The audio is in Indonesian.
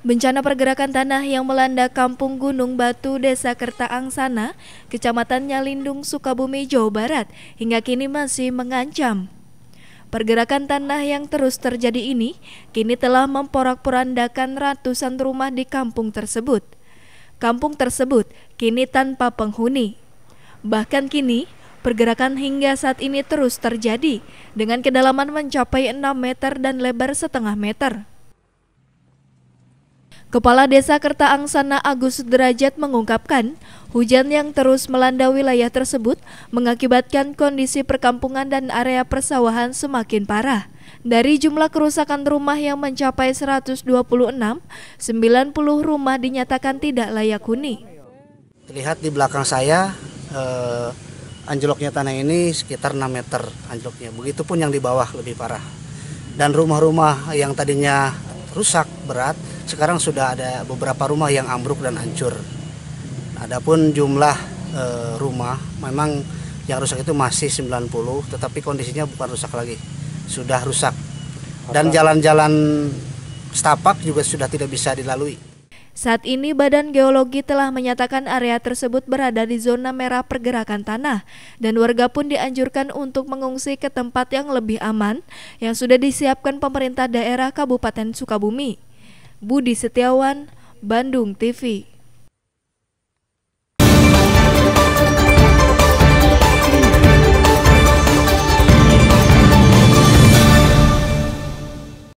Bencana pergerakan tanah yang melanda Kampung Gunung Batu Desa Kerta Angsana, Kecamatan Nyalindung, Sukabumi, Jawa Barat, hingga kini masih mengancam. Pergerakan tanah yang terus terjadi ini kini telah memporak-porandakan ratusan rumah di kampung tersebut. Kampung tersebut kini tanpa penghuni. Bahkan kini, pergerakan hingga saat ini terus terjadi dengan kedalaman mencapai 6 meter dan lebar setengah meter. Kepala Desa Kerta Angsana Agus Derajat mengungkapkan, hujan yang terus melanda wilayah tersebut mengakibatkan kondisi perkampungan dan area persawahan semakin parah. Dari jumlah kerusakan rumah yang mencapai 126, 90 rumah dinyatakan tidak layak huni. Terlihat di belakang saya, eh, anjloknya tanah ini sekitar 6 meter anjloknya. Begitupun yang di bawah lebih parah. Dan rumah-rumah yang tadinya rusak berat, sekarang sudah ada beberapa rumah yang ambruk dan hancur. Adapun jumlah e, rumah memang yang rusak itu masih 90, tetapi kondisinya bukan rusak lagi, sudah rusak. Dan jalan-jalan setapak juga sudah tidak bisa dilalui. Saat ini Badan Geologi telah menyatakan area tersebut berada di zona merah pergerakan tanah dan warga pun dianjurkan untuk mengungsi ke tempat yang lebih aman yang sudah disiapkan pemerintah daerah Kabupaten Sukabumi. Budi Setiawan, Bandung TV.